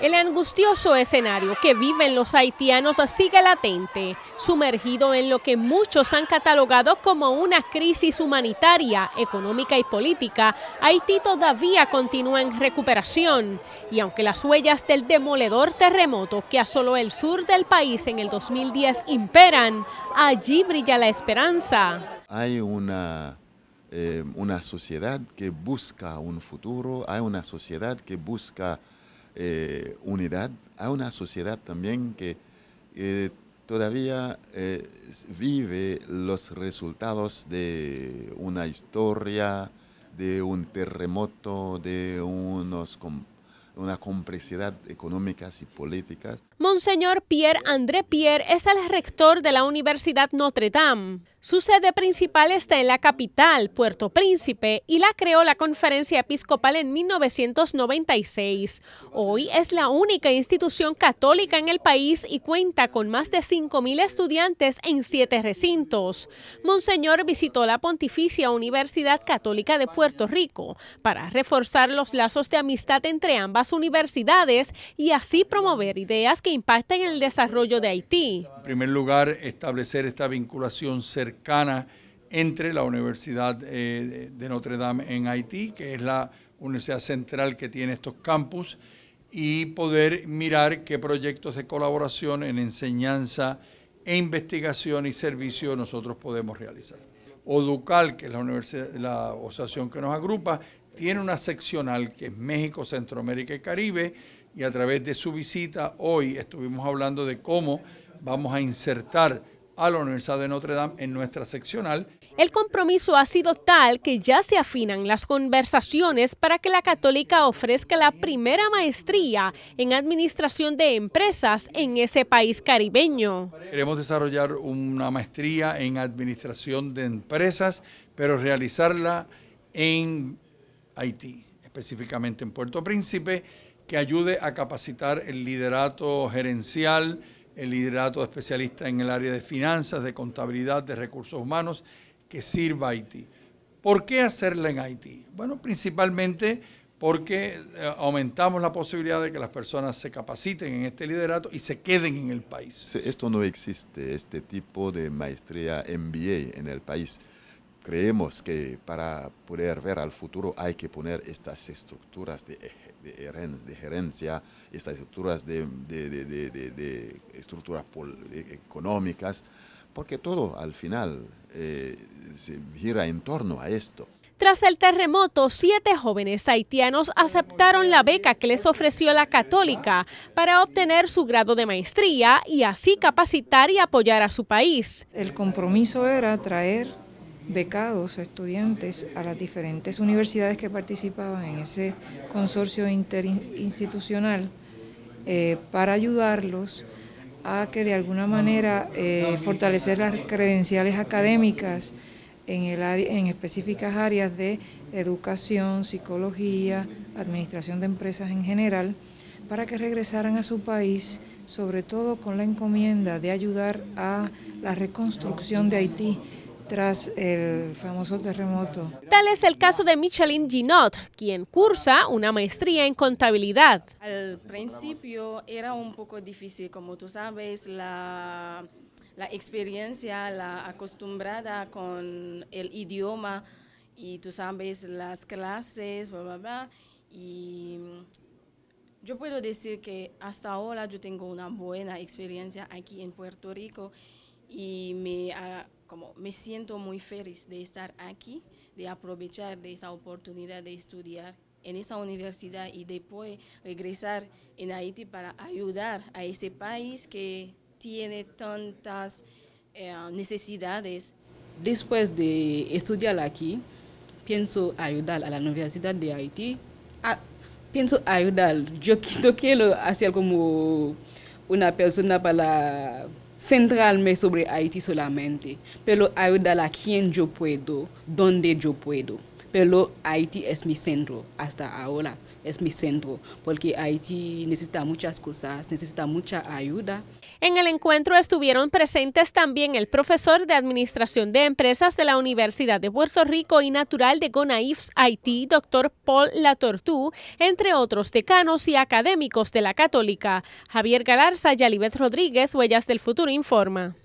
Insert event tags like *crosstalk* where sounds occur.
El angustioso escenario que viven los haitianos sigue latente, sumergido en lo que muchos han catalogado como una crisis humanitaria, económica y política. Haití todavía continúa en recuperación y aunque las huellas del demoledor terremoto que asoló el sur del país en el 2010 imperan, allí brilla la esperanza. Hay una eh, una sociedad que busca un futuro, hay una sociedad que busca eh, unidad, hay una sociedad también que eh, todavía vive los resultados de una historia, de un terremoto, de unos una complejidad económica y política. Monseñor Pierre André Pierre es el rector de la Universidad Notre Dame. Su sede principal está en la capital, Puerto Príncipe, y la creó la Conferencia Episcopal en 1996. Hoy es la única institución católica en el país y cuenta con más de 5.000 estudiantes en siete recintos. Monseñor visitó la Pontificia Universidad Católica de Puerto Rico para reforzar los lazos de amistad entre ambas universidades y así promover ideas que impacten el desarrollo de Haití. En primer lugar, establecer esta vinculación cercana entre la Universidad eh, de Notre Dame en Haití, que es la universidad central que tiene estos campus, y poder mirar qué proyectos de colaboración en enseñanza e investigación y servicio nosotros podemos realizar. ODUCAL, que es la, universidad, la asociación que nos agrupa, tiene una seccional que es México, Centroamérica y Caribe, y a través de su visita hoy estuvimos hablando de cómo vamos a insertar a la Universidad de Notre Dame en nuestra seccional. El compromiso ha sido tal que ya se afinan las conversaciones para que la católica ofrezca la primera maestría en administración de empresas en ese país caribeño. Queremos desarrollar una maestría en administración de empresas, pero realizarla en Haití, específicamente en Puerto Príncipe, que ayude a capacitar el liderato gerencial, el liderato especialista en el área de finanzas, de contabilidad, de recursos humanos, que sirva a Haití. ¿Por qué hacerla en Haití? Bueno, principalmente porque eh, aumentamos la posibilidad de que las personas se capaciten en este liderato y se queden en el país. Esto no existe, este tipo de maestría MBA en el país creemos que para poder ver al futuro hay que poner estas estructuras de, gerencia, estas estructuras de, estructuras e-, económicas, porque todo al final eh, se gira en torno a esto. Tras el terremoto, siete jóvenes haitianos aceptaron la beca que les ofreció la católica para obtener su grado de maestría y así capacitar y apoyar a su país. El compromiso era traer becados estudiantes a las diferentes universidades que participaban en ese consorcio interinstitucional eh, para ayudarlos a que de alguna manera eh, fortalecer las credenciales académicas en, el en específicas áreas de educación, psicología, administración de empresas en general, para que regresaran a su país, sobre todo con la encomienda de ayudar a la reconstrucción de Haití tras el famoso terremoto. Tal es el caso de Micheline Ginot, quien cursa una maestría en contabilidad. Al principio era un poco difícil, como tú sabes, la, la experiencia, la acostumbrada con el idioma y tú sabes las clases, bla, bla, bla. Y yo puedo decir que hasta ahora yo tengo una buena experiencia aquí en Puerto Rico y me, ah, como, me siento muy feliz de estar aquí, de aprovechar de esa oportunidad de estudiar en esa universidad y después regresar en Haití para ayudar a ese país que tiene tantas eh, necesidades. Después de estudiar aquí, pienso ayudar a la Universidad de Haití. Ah, pienso ayudar. Yo *laughs* quiero hacer como una persona para la centrarme sobre Haití solamente, pero ayudar a quien yo puedo, donde yo puedo. Pero Haití es mi centro hasta ahora, es mi centro, porque Haití necesita muchas cosas, necesita mucha ayuda. En el encuentro estuvieron presentes también el profesor de Administración de Empresas de la Universidad de Puerto Rico y natural de Gonaifs, Haití, doctor Paul Latortú, entre otros decanos y académicos de la Católica. Javier Galarza, y Alibeth Rodríguez, Huellas del Futuro Informa.